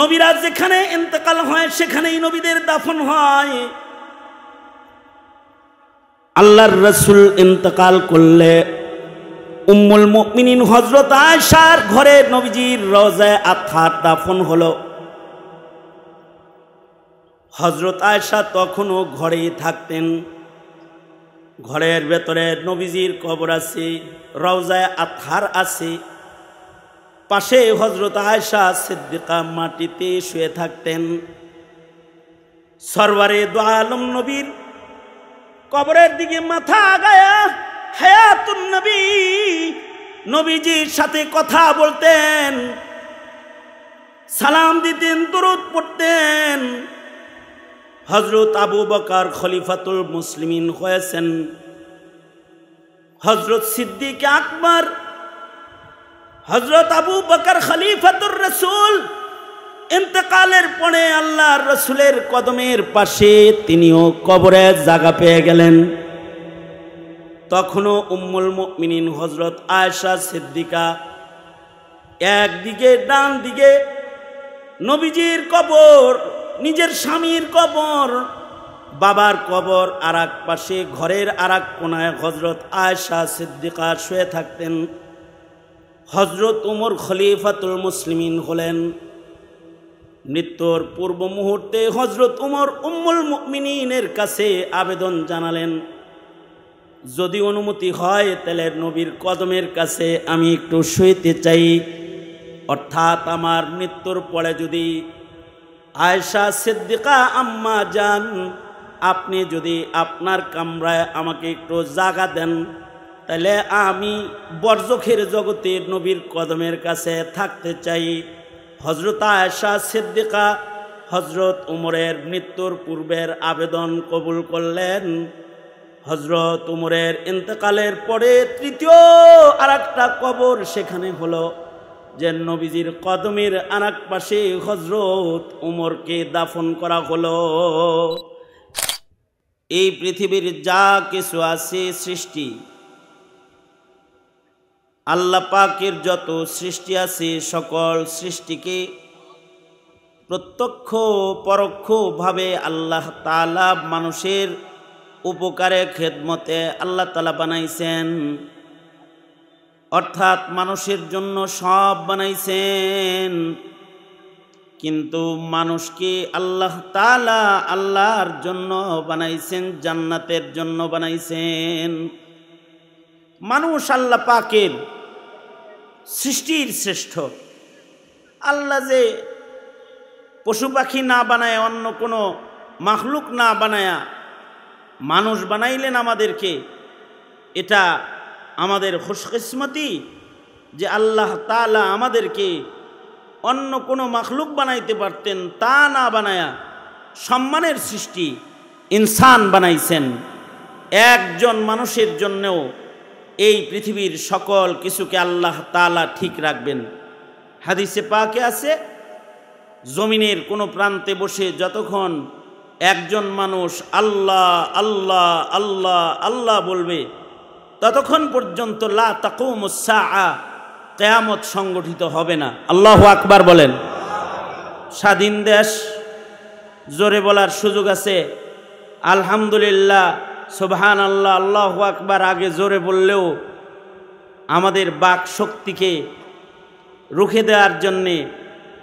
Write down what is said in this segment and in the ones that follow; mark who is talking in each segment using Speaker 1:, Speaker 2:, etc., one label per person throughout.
Speaker 1: নবীরা যেখানে ইন্তকাল হয় সেখানেই নবীদের দাফন হয় আল্লাহর রসুল ইন্তকাল করলে উম্মুল মুমিনিন হজরত আয়সার ঘরে নবীজির রজায় আথার দাফন হলো হজরত আয়সা তখনও ঘরেই থাকতেন ঘরের ভেতরে নবীজির কবর আছে রওজায় আথার আছে পাশে হজরত আয়সা সিদ্দিকা মাটিতে শুয়ে থাকতেন সরবারে দোয়ালম নবীর কবরের দিকে মাথা আগায়া হায়াতুন নবী নবীজির সাথে কথা বলতেন সালাম দিতেন দরুদ পড়তেন হজরত আবু বকার খলিফাতুল মুসলিমিন হয়েছেন হজরত সিদ্দিক আকবর হজরত আবু বকর খলিফাতুর রসুল ইন্তকালের পরে আল্লাহ রসুলের কদমের পাশে তিনিও কবরে জায়গা পেয়ে গেলেন তখনও উম্মুল মিনিন হজরত আয়সা সিদ্দিকা একদিকে ডান দিকে নবীজির কবর নিজের স্বামীর কবর বাবার কবর আর পাশে ঘরের আর কোনায় হজরত আয়সা সিদ্দিকা শুয়ে থাকতেন হজরত উমর খলিফাতুল মুসলিমিন হলেন মৃত্যুর পূর্ব মুহূর্তে হজরত উমর উম্মুল মিনীনের কাছে আবেদন জানালেন যদি অনুমতি হয় তাহলে নবীর কদমের কাছে আমি একটু শুইতে চাই অর্থাৎ আমার মৃত্যুর পরে যদি আয়সা সিদ্দিকা আম্মা যান আপনি যদি আপনার কামরায় আমাকে একটু জাগা দেন তাহলে আমি বর্জখের জগতের নবীর কদমের কাছে থাকতে চাই হজরত আয়সা সিদ্দিকা হজরত উমরের মৃত্যুর পূর্বের আবেদন কবুল করলেন হজরত উমরের ইন্তকালের পরে তৃতীয় আর একটা কবর সেখানে হলো যে নবীজির কদমের আর এক পাশে হজরত উমরকে দাফন করা হলো এই পৃথিবীর যা কিছু আছে সৃষ্টি আল্লাহ পাকের যত সৃষ্টি আছে সকল সৃষ্টিকে প্রত্যক্ষ পরোক্ষভাবে আল্লাহ তালা মানুষের উপকারে খেদমতে আল্লাহ তালা বানাইছেন অর্থাৎ মানুষের জন্য সব বানাইছেন কিন্তু মানুষকে আল্লাহ তালা আল্লাহর জন্য বানাইছেন জান্নাতের জন্য বানাইছেন মানুষ আল্লাহ পাকের সৃষ্টির শ্রেষ্ঠ আল্লাহ যে পশু পাখি না বানায় অন্য কোনো মাখলুক না বানায়া মানুষ বানাইলেন আমাদেরকে এটা আমাদের খুশকিসমতি যে আল্লাহ তালা আমাদেরকে অন্য কোনো মাখলুক বানাইতে পারতেন তা না বানায়া সম্মানের সৃষ্টি ইনসান বানাইছেন একজন মানুষের জন্যেও এই পৃথিবীর সকল কিছুকে আল্লাহ তালা ঠিক রাখবেন হাদিসে পাকে আছে জমিনের কোনো প্রান্তে বসে যতক্ষণ একজন মানুষ আল্লাহ আল্লাহ আল্লাহ আল্লাহ বলবে ততক্ষণ পর্যন্ত লা তাকুমুসা কেয়ামত সংগঠিত হবে না আল্লাহ আকবার বলেন স্বাধীন দেশ জোরে বলার সুযোগ আছে আলহামদুলিল্লাহ সোবহান আল্লাহ আল্লাহ আকবার আগে জোরে বললেও আমাদের বাক শক্তিকে রুখে দেওয়ার জন্যে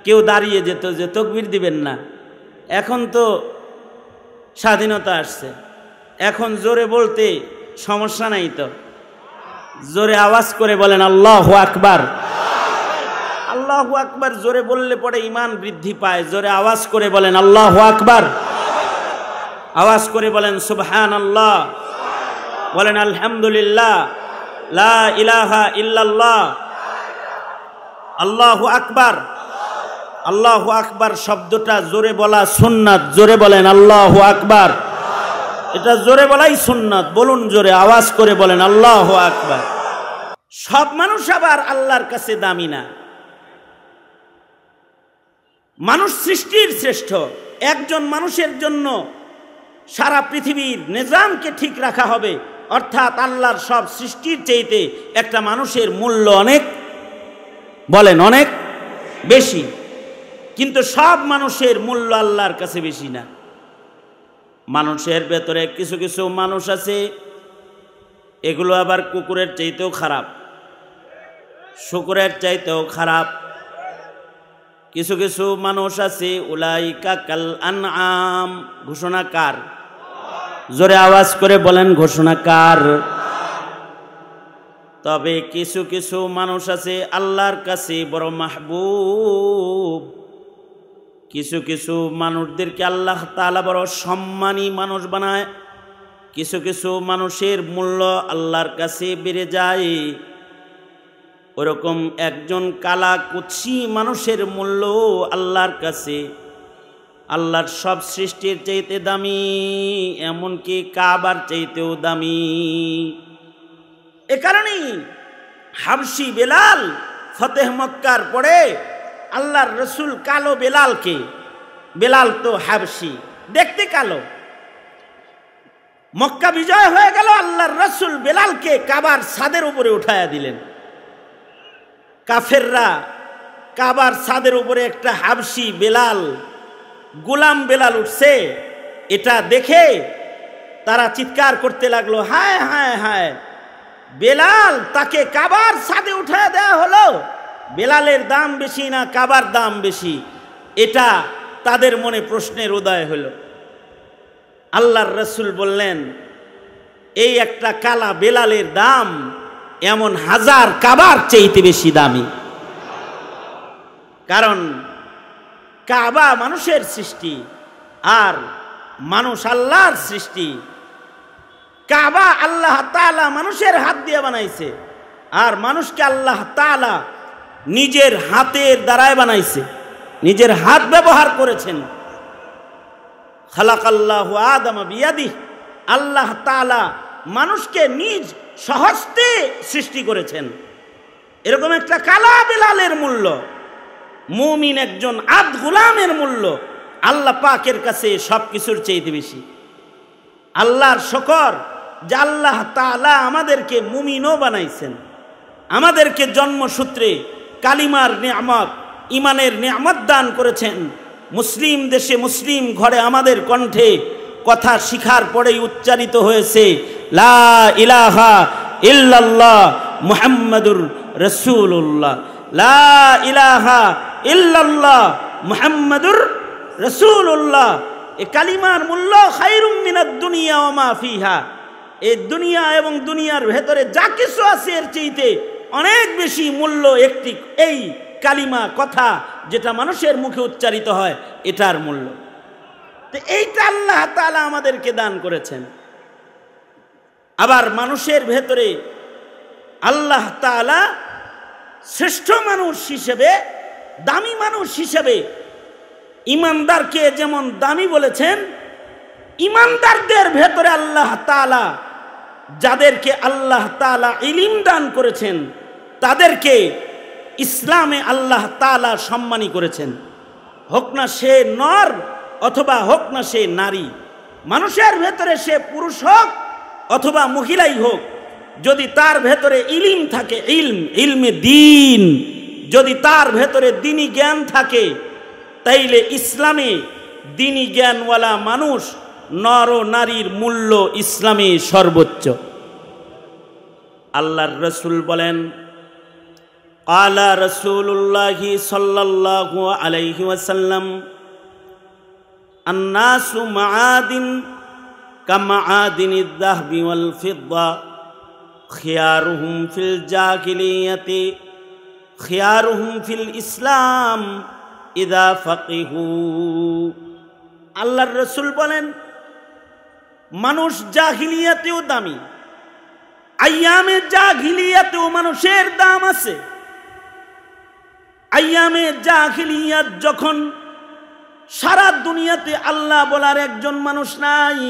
Speaker 1: কেউ দাঁড়িয়ে যেত যে তকবির দিবেন না এখন তো স্বাধীনতা আসছে এখন জোরে বলতে সমস্যা নাই তো জোরে আওয়াজ করে বলেন আল্লাহ আকবার আল্লাহ আকবার জোরে বললে পরে ইমান বৃদ্ধি পায় জোরে আওয়াজ করে বলেন আল্লাহ আকবার আওয়াজ করে বলেন সুবহান আল্লাহ বলেন আলহামদুলিল্লাহ লা ইলাহা ইল্লাল্লাহ আল্লাহু আকবার আল্লাহু আকবার শব্দটা জোরে বলা সুন্নাত জোরে বলেন আল্লাহু আকবার এটা জোরে বলাই সুন্নাত বলুন জোরে আওয়াজ করে বলেন আল্লাহ আকবার সব মানুষ আবার আল্লাহর কাছে দামি না মানুষ সৃষ্টির শ্রেষ্ঠ একজন মানুষের জন্য সারা পৃথিবীর নিজামকে ঠিক রাখা হবে অর্থাৎ আল্লাহর সব সৃষ্টির চাইতে একটা মানুষের মূল্য অনেক বলেন অনেক বেশি কিন্তু সব মানুষের মূল্য আল্লাহর কাছে বেশি না মানুষের ভেতরে কিছু কিছু মানুষ আছে এগুলো আবার কুকুরের চাইতেও খারাপ শুকুরের চাইতেও খারাপ কিছু কিছু মানুষ আছে উলাই কাকাল আনআম ঘোষণা কার জোরে আওয়াজ করে বলেন ঘোষণা কার তবে কিছু কিছু মানুষ আছে আল্লাহর কাছে বড় মাহবুব কিছু কিছু মানুষদেরকে আল্লাহ তালা বড় সম্মানী মানুষ বানায় কিছু কিছু মানুষের মূল্য আল্লাহর কাছে বেড়ে যায় ওরকম একজন কালা কুৎসি মানুষের মূল্য আল্লাহর কাছে আল্লাহর সব সৃষ্টির চাইতে দামি এমনকি কাবার চাইতেও দামি এ কারণেই হাবসি বেলাল ফতেহ মক্কার পরে আল্লাহর রসুল কালো বেলালকে বেলাল তো হাবসি দেখতে কালো মক্কা বিজয় হয়ে গেল আল্লাহর রসুল বেলালকে কাবার সাদের উপরে উঠায়া দিলেন কাফেররা কাবার ছাদের উপরে একটা হাবসি বেলাল গোলাম বেলাল উঠছে এটা দেখে তারা চিৎকার করতে লাগলো হায় হায় হায় বেলাল তাকে কাবার ছাদে উঠে দেওয়া হলো বেলালের দাম বেশি না কাবার দাম বেশি এটা তাদের মনে প্রশ্নের উদয় হলো আল্লাহর রসুল বললেন এই একটা কালা বেলালের দাম এমন হাজার কাবার চাইতে বেশি দামি কারণ কাবা মানুষের সৃষ্টি আর মানুষ আল্লাহর সৃষ্টি কাবা আল্লাহ তালা মানুষের হাত দিয়ে বানাইছে আর মানুষকে আল্লাহ তালা নিজের হাতের দ্বারায় বানাইছে নিজের হাত ব্যবহার করেছেন খালাক আল্লাহ আদম বিয়াদি আল্লাহ তালা মানুষকে নিজ সহস্তে সৃষ্টি করেছেন এরকম একটা কালা বেলালের মূল্য মুমিন একজন আদ গুলামের মূল্য আল্লাহ পাকের কাছে সব কিছুর চেয়ে বেশি আল্লাহর শকর যে আল্লাহ তালা আমাদেরকে মুমিনও বানাইছেন আমাদেরকে জন্মসূত্রে কালিমার নিয়ামত ইমানের নিয়ামত দান করেছেন মুসলিম দেশে মুসলিম ঘরে আমাদের কণ্ঠে কথা শিখার পরেই উচ্চারিত হয়েছে লা ইলাহা ইল্লাল্লাহ মুহাম্মাদুর রসুল্লাহ লা ইলাহা ইল্লাল্লাহ মুহাম্মাদুর রসুল্লাহ এ কালিমার মূল্য খাইরুম মিনাদ দুনিয়া ও মাফিহা এ দুনিয়া এবং দুনিয়ার ভেতরে যা কিছু আছে এর চেয়েতে অনেক বেশি মূল্য একটি এই কালিমা কথা যেটা মানুষের মুখে উচ্চারিত হয় এটার মূল্য তো এইটা আল্লাহ তালা আমাদেরকে দান করেছেন আবার মানুষের ভেতরে আল্লাহ তালা শ্রেষ্ঠ মানুষ হিসেবে দামি মানুষ হিসেবে ইমানদারকে যেমন দামি বলেছেন ইমানদারদের ভেতরে আল্লাহ তালা যাদেরকে আল্লাহ তালা ইলিম দান করেছেন তাদেরকে ইসলামে আল্লাহ তালা সম্মানী করেছেন হোক না সে নর অথবা হোক না সে নারী মানুষের ভেতরে সে পুরুষ হোক অথবা মহিলাই হোক যদি তার ভেতরে ইলিম থাকে ইলম ইলমে দিন যদি তার ভেতরে দিনী জ্ঞান থাকে তাইলে ইসলামে দিনী জ্ঞানওয়ালা মানুষ নর নারীর মূল্য ইসলামে সর্বোচ্চ আল্লাহর রসুল বলেন আলা রসুল্লাহি সাল্লাহ আলাইহি ওয়াসাল্লাম আন্নাসু মাআদিন কামাআদিন الذهب والفضة خيارهم في الجاهلية خيارهم في الإسلام إذا فقهوا আল্লাহর রসুল বলেন মানুষ জাহিলিয়াতেও দামি আয়ামে জাহিলিয়াতেও মানুষের দাম আছে আয়ামে জাহিলিয়াত যখন সারা দুনিয়াতে আল্লাহ বলার একজন মানুষ নাই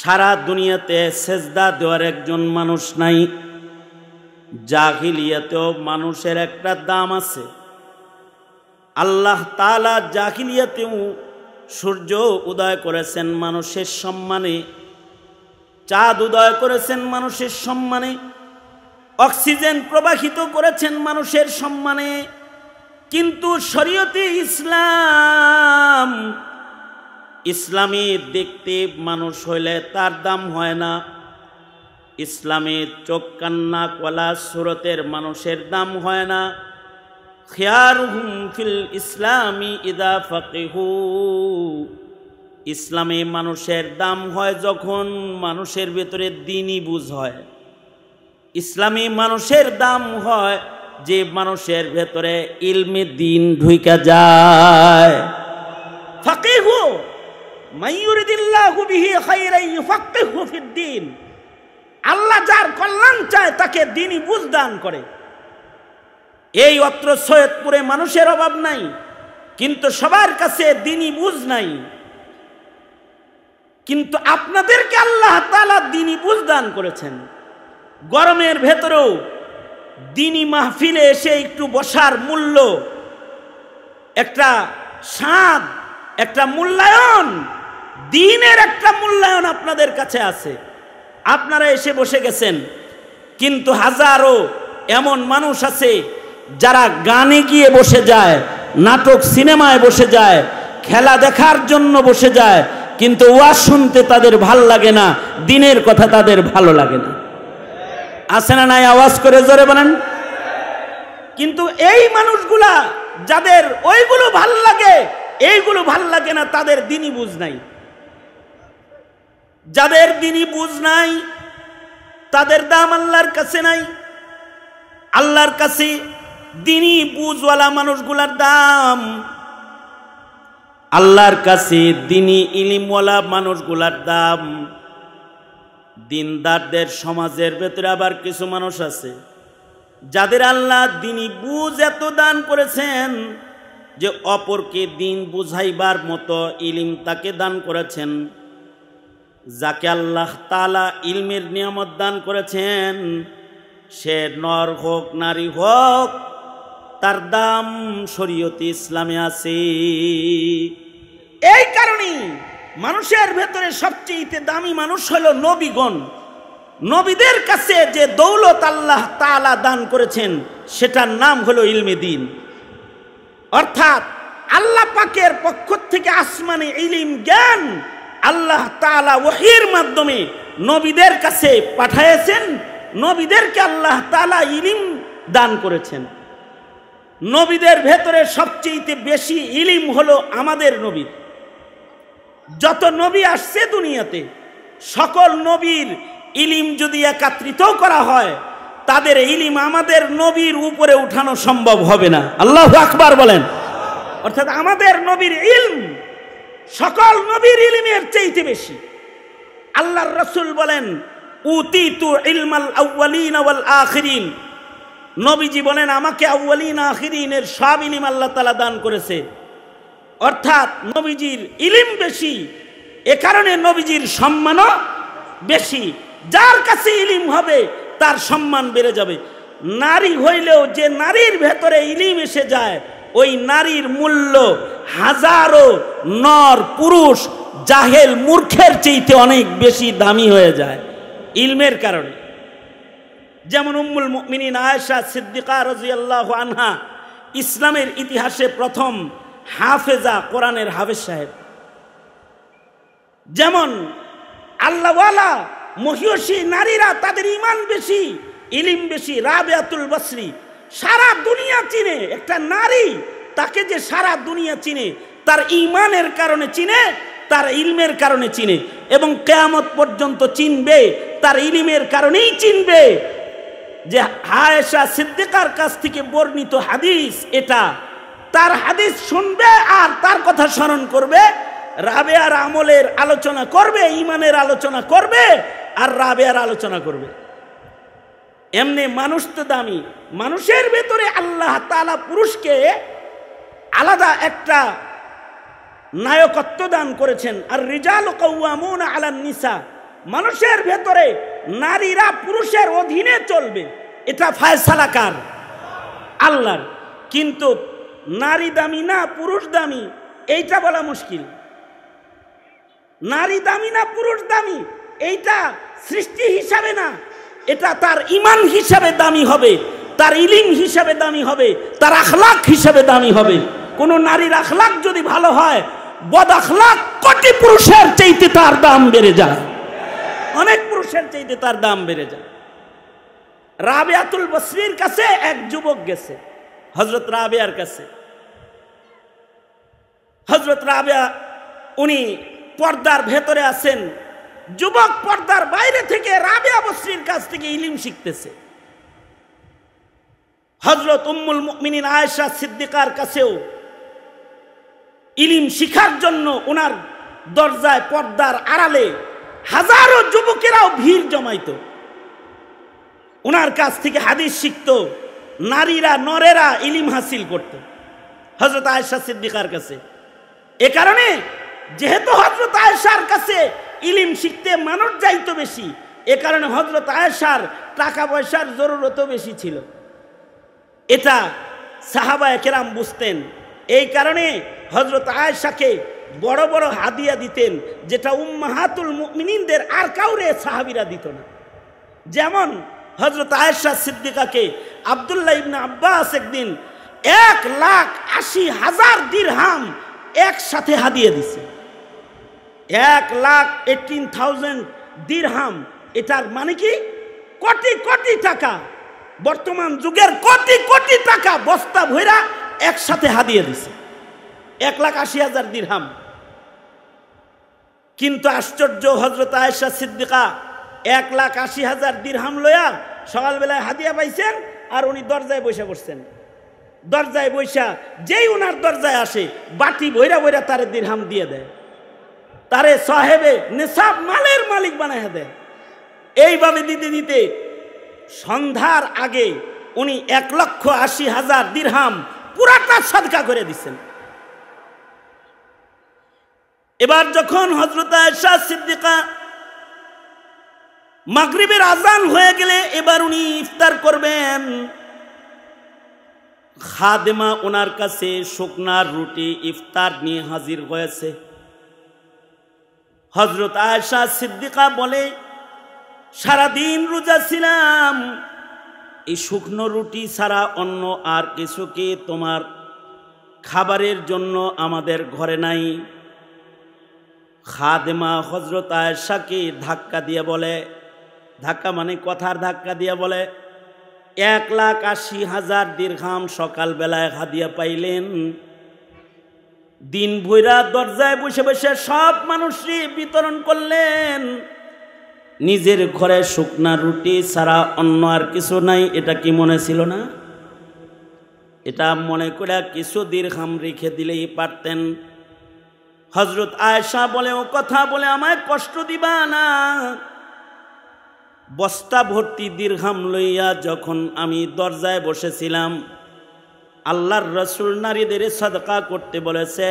Speaker 1: সারা দুনিয়াতে সেজদা দেওয়ার একজন মানুষ নাই জাহিলিয়াতেও মানুষের একটা দাম আছে আল্লাহ তালা জাহিলিয়াতেও সূর্য উদয় করেছেন মানুষের সম্মানে চাঁদ উদয় করেছেন মানুষের সম্মানে অক্সিজেন প্রবাহিত করেছেন মানুষের সম্মানে কিন্তু শরীয়তে ইসলাম ইসলামে দেখতে মানুষ হইলে তার দাম হয় না ইসলামে চোখ কান্না কলা সুরতের মানুষের দাম হয় না খেয়ার হুম ফিল ইসলামী ইদা ফাকিহু ইসলামে মানুষের দাম হয় যখন মানুষের ভেতরে দিনই বুঝ হয় ইসলামে মানুষের দাম হয় যে মানুষের ভেতরে ইলমে দিন ঢুইকে যায় দিন আল্লাহ যার কল্যাণ চায় তাকে দিনই বুঝ দান করে এই অত্র সৈয়দপুরে মানুষের অভাব নাই কিন্তু সবার কাছে দিনই বুঝ নাই কিন্তু আপনাদেরকে আল্লাহ তালা দিনই বুঝদান দান করেছেন গরমের ভেতরেও দিনী মাহফিলে এসে একটু বসার মূল্য একটা স্বাদ একটা মূল্যায়ন দিনের একটা মূল্যায়ন আপনাদের কাছে আছে আপনারা এসে বসে গেছেন কিন্তু হাজারো এমন মানুষ আছে যারা গানে গিয়ে বসে যায় নাটক সিনেমায় বসে যায় খেলা দেখার জন্য বসে যায় কিন্তু ওয়া শুনতে তাদের ভাল লাগে না দিনের কথা তাদের ভালো লাগে না আছে না নাই আওয়াজ করে জোরে বলেন কিন্তু এই মানুষগুলা যাদের ওইগুলো ভাল লাগে এইগুলো ভাল লাগে না তাদের দিনই বুঝ নাই যাদের দিনই বুঝ নাই তাদের দাম আল্লাহর কাছে নাই আল্লাহর কাছে দিনই বুঝওয়ালা মানুষগুলার দাম আল্লাহর কাছে দিনই ইলিমওয়ালা মানুষগুলার দাম দিনদারদের সমাজের ভেতরে আবার কিছু মানুষ আছে যাদের আল্লাহ দিনই বুঝ এত দান করেছেন যে অপরকে দিন বুঝাইবার মতো ইলিম তাকে দান করেছেন যাকে আল্লাহ তালা ইলমের নিয়ামত দান করেছেন সে নর হোক নারী হোক তার দাম শরীয়তে ইসলামে আছে এই কারণেই মানুষের ভেতরে সবচেয়ে দামি মানুষ হল নবীগণ নবীদের কাছে যে দৌলত আল্লাহ তালা দান করেছেন সেটার নাম হলো ইলমে দিন অর্থাৎ আল্লাহ পাকের পক্ষ থেকে আসমানে ইলিম জ্ঞান আল্লাহ তালা ওহির মাধ্যমে নবীদের কাছে পাঠাইয়াছেন নবীদেরকে আল্লাহ তালা ইলিম দান করেছেন নবীদের ভেতরে সবচেয়ে বেশি ইলিম হলো আমাদের নবী যত নবী আসছে দুনিয়াতে সকল নবীর ইলিম যদি একাত্রিত করা হয় তাদের ইলিম আমাদের নবীর উপরে উঠানো সম্ভব হবে না আল্লাহ আকবার বলেন অর্থাৎ আমাদের নবীর ইলম সকল নবীর ইলিমের চাইতে বেশি আল্লাহর রসুল বলেন উতিতু ইলমাল আউ্বালিন ওয়াল আখিরিন নবীজি বলেন আমাকে আউ্বালিন আখিরিনের সব ইলিম আল্লাহ তালা দান করেছে অর্থাৎ নবীজির ইলিম বেশি এ কারণে নবীজির সম্মানও বেশি যার কাছে ইলিম হবে তার সম্মান বেড়ে যাবে নারী হইলেও যে নারীর ভেতরে ইলিম এসে যায় ওই নারীর মূল্য হাজারো নর পুরুষ জাহেল মূর্খের চেয়েতে অনেক বেশি দামি হয়ে যায় ইলমের কারণে যেমন উম্মুল মিনিন আয়েশা সিদ্দিকা রাজিয়াল্লাহ আনহা ইসলামের ইতিহাসে প্রথম হাফেজা কোরআনের হাফেজ সাহেব যেমন আল্লাহওয়ালা মহিয়সী নারীরা তাদের ইমান বেশি ইলিম বেশি রাবেয়াতুল বসরি সারা দুনিয়া চিনে একটা নারী তাকে যে সারা দুনিয়া চিনে তার ইমানের কারণে চিনে তার ইলমের কারণে চিনে এবং কেয়ামত পর্যন্ত চিনবে তার ইলিমের কারণেই চিনবে যে হায়েশা সিদ্দিকার কাছ থেকে বর্ণিত হাদিস এটা তার হাদিস শুনবে আর তার কথা স্মরণ করবে রাবে আর আমলের আলোচনা করবে ইমানের আলোচনা করবে আর রাবে আর আলোচনা করবে এমনি মানুষ তো দামি মানুষের ভেতরে আল্লাহ তালা পুরুষকে আলাদা একটা নায়কত্ব দান করেছেন আর রিজাল কৌয়ামুন আলান নিসা মানুষের ভেতরে নারীরা পুরুষের অধীনে চলবে এটা ফায়সালাকার আল্লাহর কিন্তু নারী দামি না পুরুষ দামি এইটা বলা মুশকিল নারী দামি না পুরুষ দামি এইটা সৃষ্টি হিসাবে না এটা তার ইমান হিসাবে দামি হবে তার ইলিম হিসাবে দামি হবে তার আখলাখ হিসাবে দামি হবে কোনো নারীর আখলাখ যদি ভালো হয় বদ আখলাখ কটি পুরুষের চাইতে তার দাম বেড়ে যায় অনেক পুরুষের চাইতে তার দাম বেড়ে যায় আতুল বসরির কাছে এক যুবক গেছে হজরত রাবেয়ার কাছে হজরত রাবিয়া উনি পর্দার ভেতরে আছেন যুবক পর্দার বাইরে থেকে রাবিয়া বস্ত্রীর কাছ থেকে ইলিম শিখতেছে হজরত উম্মুল মিনিন আয়েশা সিদ্দিকার কাছেও ইলিম শিখার জন্য ওনার দরজায় পর্দার আড়ালে হাজারো যুবকেরাও ভিড় জমাইত ওনার কাছ থেকে হাদিস শিখত নারীরা নরেরা ইলিম হাসিল করত হজরত আয়েশা সিদ্দিকার কাছে এ কারণে যেহেতু হজরত আয়েশার কাছে ইলিম শিখতে মানুষ যাইত বেশি এ কারণে হজরত আয়েশার টাকা পয়সার জরুরতও বেশি ছিল এটা সাহাবা একেরাম বুঝতেন এই কারণে হজরত আয়েশাকে বড় বড় হাদিয়া দিতেন যেটা উম্মাহাতুল মিনিনদের আর কাউরে সাহাবিরা দিত না যেমন হজরত আয়েশা সিদ্দিকাকে আবদুল্লাহ ইবনা আব্বাস একদিন এক লাখ আশি হাজার দিরহাম একসাথে হাদিয়ে দিছে এক লাখ এইটিন থাউজেন্ড দিরহাম এটার মানে কি কোটি কোটি টাকা বর্তমান যুগের কোটি কোটি টাকা বস্তা ভৈরা একসাথে হাদিয়ে দিছে এক লাখ আশি হাজার দিরহাম কিন্তু আশ্চর্য হজরত আয়েশা সিদ্দিকা এক লাখ আশি হাজার দিরহাম লয়া সকালবেলায় হাদিয়া পাইছেন আর উনি দরজায় বসে পড়ছেন দরজায় বৈশা যেই ওনার দরজায় আসে বাটি বৈরা বৈরা তারে দিরহাম দিয়ে দেয় তারে সাহেবে নেশাব মালের মালিক বানাই দেয় এইভাবে দিতে দিতে সন্ধ্যার আগে উনি এক লক্ষ আশি হাজার দিরহাম পুরাটা সাদকা করে দিচ্ছেন এবার যখন হজরত সিদ্দিকা মাগরিবের আজান হয়ে গেলে এবার উনি ইফতার করবেন খাদেমা ওনার কাছে শুকনার রুটি ইফতার নিয়ে হাজির হয়েছে হজরত আয়সা সিদ্দিকা বলে সারাদিন রোজা ছিলাম এই শুকনো রুটি ছাড়া অন্য আর কিছু কি তোমার খাবারের জন্য আমাদের ঘরে নাই খাদেমা হজরত আয়সাকে ধাক্কা দিয়ে বলে ধাক্কা মানে কথার ধাক্কা দিয়ে বলে এক লাখ আশি হাজার দীর্ঘাম সকালবেলায় হাদিয়া পাইলেন দিন ভৈরা দরজায় বসে বসে সব মানুষই বিতরণ করলেন নিজের ঘরে শুকনা রুটি ছাড়া অন্য আর কিছু নাই এটা কি মনে ছিল না এটা মনে করে কিছু দীর্ঘাম রেখে দিলেই পারতেন হজরত আয়েশা বলে ও কথা বলে আমায় কষ্ট দিবা না বস্তা ভর্তি দীর্ঘাম লইয়া যখন আমি দরজায় বসেছিলাম আল্লাহর রসুল নারীদের সদকা করতে বলেছে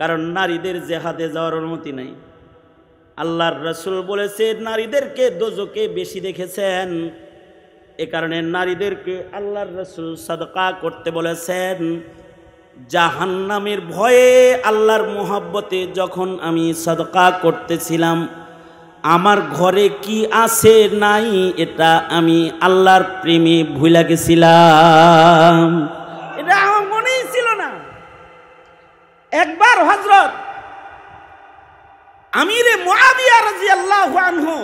Speaker 1: কারণ নারীদের জেহাদে যাওয়ার অনুমতি নাই আল্লাহর রসুল বলেছে নারীদেরকে দোজকে বেশি দেখেছেন এ কারণে নারীদেরকে আল্লাহর রসুল সদকা করতে বলেছেন জাহান্নামের ভয়ে আল্লাহর মোহাব্বতে যখন আমি সদকা করতেছিলাম আমার ঘরে কি আছে নাই এটা আমি আল্লাহর প্রেমে ভুলা গেছিলাম এটা আমার মনেই ছিল না একবার হজরত আমিরে মোয়াবিয়া রাজি আল্লাহ আনহু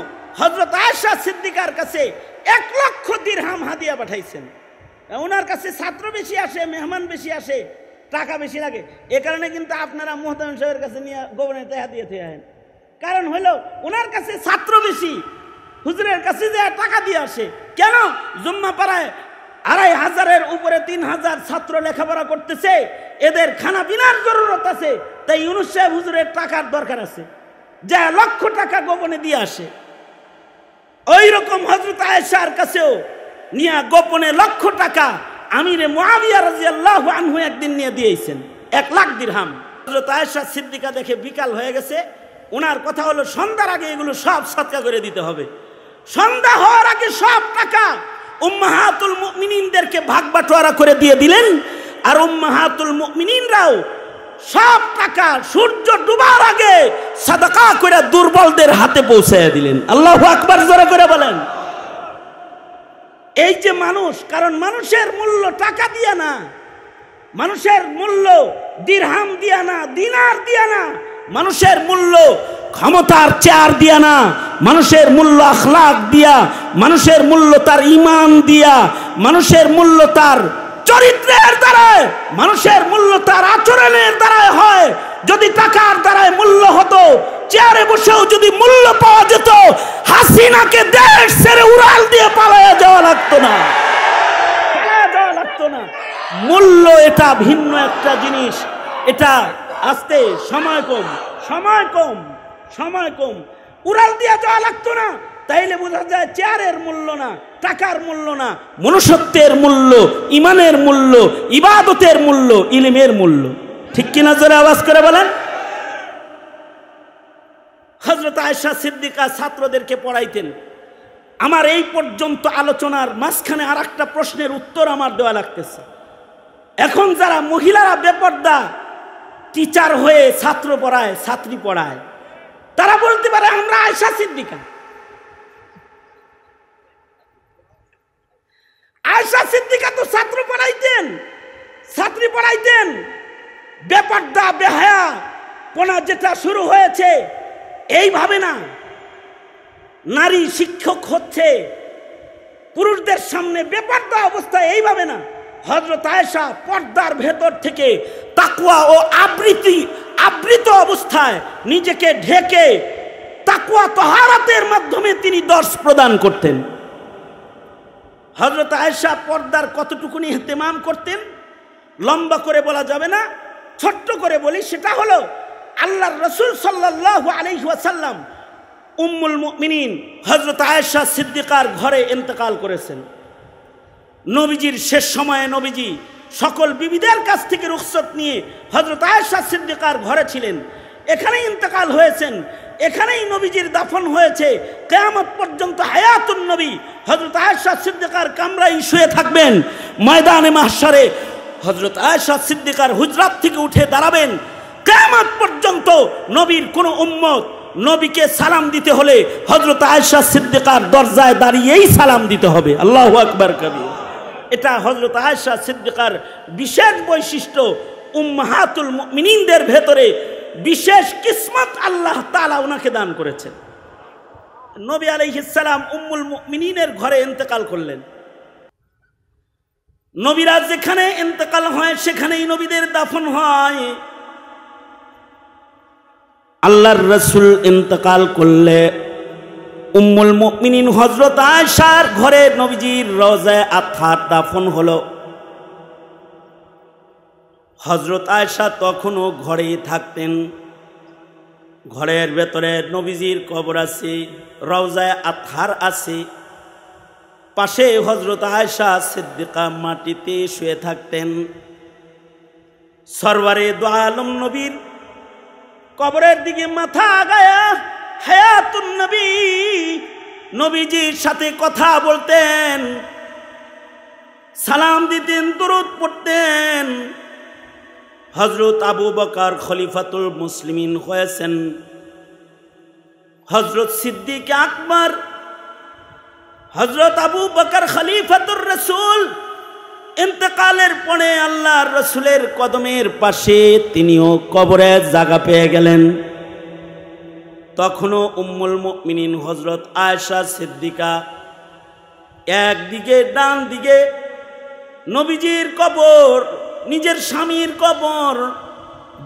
Speaker 1: হজরত আয়সা সিদ্দিকার কাছে এক লক্ষ হাম হাদিয়া পাঠাইছেন ওনার কাছে ছাত্র বেশি আসে মেহমান বেশি আসে টাকা বেশি লাগে এ কারণে কিন্তু আপনারা মোহতান সাহেবের কাছে নিয়ে গোবনে হাতিয়ে থেকে আহেন কারণ হলো ওনার কাছে ছাত্র বেশি হুজুরের কাছে যে টাকা দিয়ে আসে কেন জুম্মা পাড়ায় আড়াই হাজারের উপরে তিন হাজার ছাত্র লেখাপড়া করতেছে এদের খানা পিনার জরুরত আছে তাই ইউনুস সাহেব হুজুরের টাকার দরকার আছে যা লক্ষ টাকা গোপনে দিয়ে আসে ওই রকম হজরত আয়েশার কাছেও নিয়া গোপনে লক্ষ টাকা আমিরে মহাবিয়া রাজি আল্লাহ আনহু একদিন নিয়ে দিয়েছেন এক লাখ দিরহাম হজরত আয়েশা সিদ্দিকা দেখে বিকাল হয়ে গেছে ওনার কথা হলো সন্ধ্যার আগে এগুলো সব সৎকা করে দিতে হবে সন্ধ্যা হওয়ার আগে সব টাকা উম্মাহাতুল মুমিনিনদেরকে ভাগ বাটোয়ারা করে দিয়ে দিলেন আর উম্মাহাতুল মুমিনিনরাও সব টাকা সূর্য ডুবার আগে সাদাকা করে দুর্বলদের হাতে পৌঁছায় দিলেন আল্লাহ আকবার জোরে করে বলেন এই যে মানুষ কারণ মানুষের মূল্য টাকা দিয়া না মানুষের মূল্য দিরহাম দিয়া না দিনার দিয়া না মানুষের মূল্য ক্ষমতার চেয়ার দিয়া না মানুষের মূল্য আখলাক দিয়া মানুষের মূল্য তার ইমান দিয়া মানুষের মূল্য তার চরিত্রের দ্বারায় মানুষের মূল্য তার আচরণের দ্বারায় হয় যদি টাকার দ্বারায় মূল্য হতো চেয়ারে বসেও যদি মূল্য পাওয়া যেত হাসিনাকে দেশ ছেড়ে উড়াল দিয়ে পালাইয়া যাওয়া লাগতো না মূল্য এটা ভিন্ন একটা জিনিস এটা আস্তে সময় কম সময় কম সময় কম উড়াল দিয়ে তো লাগতো না তাইলে বোঝা যায় চেয়ারের মূল্য না টাকার মূল্য না মনুষ্যত্বের মূল্য ইমানের মূল্য ইবাদতের মূল্য ইলিমের মূল্য ঠিক কিনা জোরে আওয়াজ করে বলেন হজরত আয়সা সিদ্দিকা ছাত্রদেরকে পড়াইতেন আমার এই পর্যন্ত আলোচনার মাঝখানে আর একটা প্রশ্নের উত্তর আমার দেওয়া লাগতেছে এখন যারা মহিলারা বেপর্দা টিচার হয়ে ছাত্র পড়ায় ছাত্রী পড়ায় তারা বলতে পারে আমরা আয়সা সিদ্দিকা আয়সা সিদ্দিকা তো ছাত্র পড়াইতেন ছাত্রী পড়াইতেন ব্যাপারটা বেহায়া পোনা যেটা শুরু হয়েছে এইভাবে না নারী শিক্ষক হচ্ছে পুরুষদের সামনে ব্যাপারটা অবস্থা এইভাবে না হজরত আয়েশা পর্দার ভেতর থেকে তাকুয়া ও আবৃতি আবৃত অবস্থায় নিজেকে ঢেকে তাকুয়া তহারাতের মাধ্যমে তিনি দর্শ প্রদান করতেন হজরত আয়েশা পর্দার কতটুকুনি হেতেমাম করতেন লম্বা করে বলা যাবে না ছোট্ট করে বলি সেটা হলো আল্লাহর রসুল সাল্লাহ আলহিহাসাল্লাম উম্মুল মিনীন হজরত আয়েশা সিদ্দিকার ঘরে ইন্তেকাল করেছেন নবীজির শেষ সময়ে নবীজি সকল বিবিদের কাছ থেকে রুখসত নিয়ে হজরত আয়সা সিদ্দিকার ঘরে ছিলেন এখানেই ইন্তেকাল হয়েছেন এখানেই নবীজির দাফন হয়েছে কেয়ামত পর্যন্ত হায়াতুন নবী হজরত আয়সা সিদ্দিকার কামরাই শুয়ে থাকবেন ময়দানে মাহসারে হজরত আয়সা সিদ্দিকার হুজরাত থেকে উঠে দাঁড়াবেন কেয়ামত পর্যন্ত নবীর কোনো উম্মত নবীকে সালাম দিতে হলে হজরত আয়সা সিদ্দিকার দরজায় দাঁড়িয়েই সালাম দিতে হবে আল্লাহ আকবর কবি এটা হজরত আয়সা সিদ্দিকার বিশেষ বৈশিষ্ট্য উম্মাহাতুল মিনিনদের ভেতরে বিশেষ কিসমত আল্লাহ তালা ওনাকে দান করেছেন নবী আলহিসাল্লাম উম্মুল মিনিনের ঘরে ইন্তেকাল করলেন নবীরা যেখানে ইন্তেকাল হয় সেখানেই নবীদের দাফন হয় আল্লাহর রসুল ইন্তেকাল করলে উম্মুল মিনিন হজরত আয়সার ঘরে নবীজির রজায় আথার দাফন হলো হজরত আয়সা তখনও ঘরেই থাকতেন ঘরের ভেতরে নবীজির কবর আছে রওজায় আথার আছে পাশে হজরত আয়সা সিদ্দিকা মাটিতে শুয়ে থাকতেন সরবারে দোয়ালম নবীর কবরের দিকে মাথা আগায়া হায়াতুন নবী নবীজির সাথে কথা বলতেন সালাম দিতেন দরুদ পড়তেন হজরত আবু বকার খলিফাতুল মুসলিমিন হয়েছেন হজরত সিদ্দিক আকবর হজরত আবু বকার খলিফাতুর রসুল ইন্তকালের পরে আল্লাহ রসুলের কদমের পাশে তিনিও কবরে জায়গা পেয়ে গেলেন তখনও উম্মুল মিনিন হজরত আয়সা সিদ্দিকা একদিকে ডান দিকে নবীজির কবর নিজের স্বামীর কবর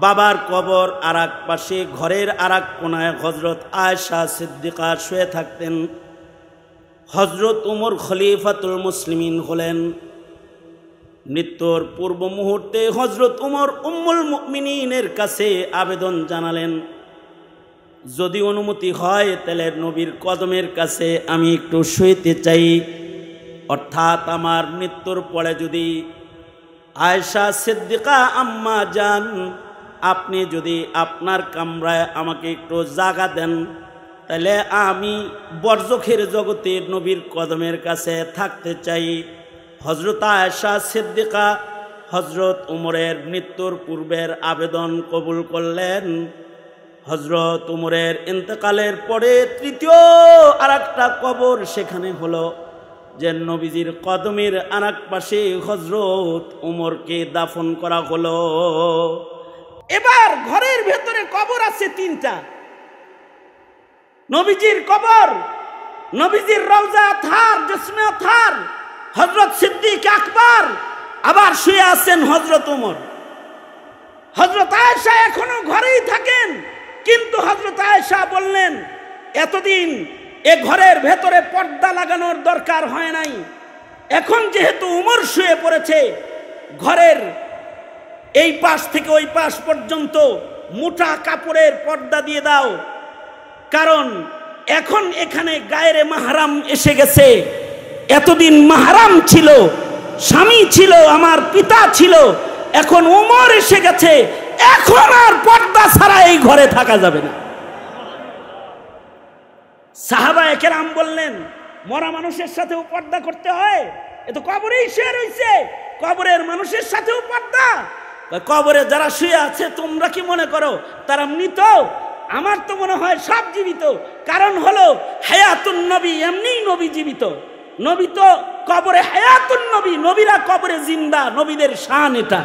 Speaker 1: বাবার কবর আর এক পাশে ঘরের আর এক কোনায় হজরত আয়সা সিদ্দিকা শুয়ে থাকতেন হজরত উমর খলিফাতুল মুসলিমিন হলেন মৃত্যুর পূর্ব মুহূর্তে হজরত উমর উম্মুল মিনিনের কাছে আবেদন জানালেন যদি অনুমতি হয় তাহলে নবীর কদমের কাছে আমি একটু শুইতে চাই অর্থাৎ আমার মৃত্যুর পরে যদি আয়সা সিদ্দিকা আম্মা যান আপনি যদি আপনার কামরায় আমাকে একটু জাগা দেন তাহলে আমি বর্জখের জগতে নবীর কদমের কাছে থাকতে চাই হজরত আয়সা সিদ্দিকা হজরত উমরের মৃত্যুর পূর্বের আবেদন কবুল করলেন হজরত উমরের ইন্তকালের পরে তৃতীয় আর একটা কবর সেখানে হলো যে নবীজির কদমের আর এক পাশে হজরত উমরকে দাফন করা হলো এবার ঘরের ভেতরে কবর আছে তিনটা নবীজির কবর নবীজির রওজা থার জসমে থার হজরত সিদ্দিক আকবর আবার শুয়ে আছেন হজরত উমর হজরত আয়সা এখনো ঘরেই থাকেন কিন্তু হজরত আয়সা বললেন এতদিন এ ঘরের ভেতরে পর্দা লাগানোর দরকার হয় নাই এখন যেহেতু উমর শুয়ে পড়েছে ঘরের এই পাশ থেকে ওই পাশ পর্যন্ত মোটা কাপড়ের পর্দা দিয়ে দাও কারণ এখন এখানে গায়ের মাহারাম এসে গেছে এতদিন মাহারাম ছিল স্বামী ছিল আমার পিতা ছিল এখন উমর এসে গেছে এখন আর পর্দা ছাড়া এই ঘরে থাকা যাবে না সাহাবা আম বললেন মরা মানুষের সাথেও পর্দা করতে হয় এ তো কবরেই শুয়ে রয়েছে কবরের মানুষের সাথেও পর্দা কবরে যারা শুয়ে আছে তোমরা কি মনে করো তারা মৃত আমার তো মনে হয় সব জীবিত কারণ হলো হায়াতুন নবী এমনিই নবী জীবিত নবী তো কবরে হায়াতুন নবী নবীরা কবরে জিন্দা নবীদের শান এটা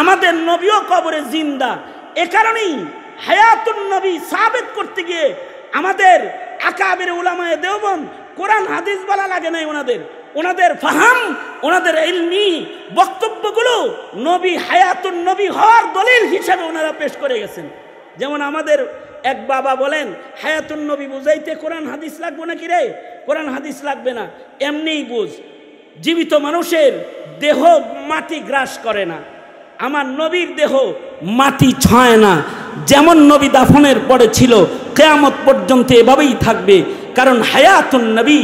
Speaker 1: আমাদের নবীও কবরে জিন্দা এ কারণেই হায়াতুন নবী সাবেত করতে গিয়ে আমাদের আকাবের উলামায় দেওবন কোরআন হাদিস বলা লাগে নাই ওনাদের ওনাদের ফাহাম ওনাদের এলমি বক্তব্যগুলো নবী হায়াতুন নবী হওয়ার দলিল হিসাবে ওনারা পেশ করে গেছেন যেমন আমাদের এক বাবা বলেন হায়াতুন নবী বুঝাইতে কোরআন হাদিস লাগবে নাকি রে কোরআন হাদিস লাগবে না এমনিই বুঝ জীবিত মানুষের দেহ মাটি গ্রাস করে না আমার নবীর দেহ মাটি ছয় না যেমন নবী দাফনের পরে ছিল কেয়ামত পর্যন্ত এভাবেই থাকবে কারণ হায়াতুন নবী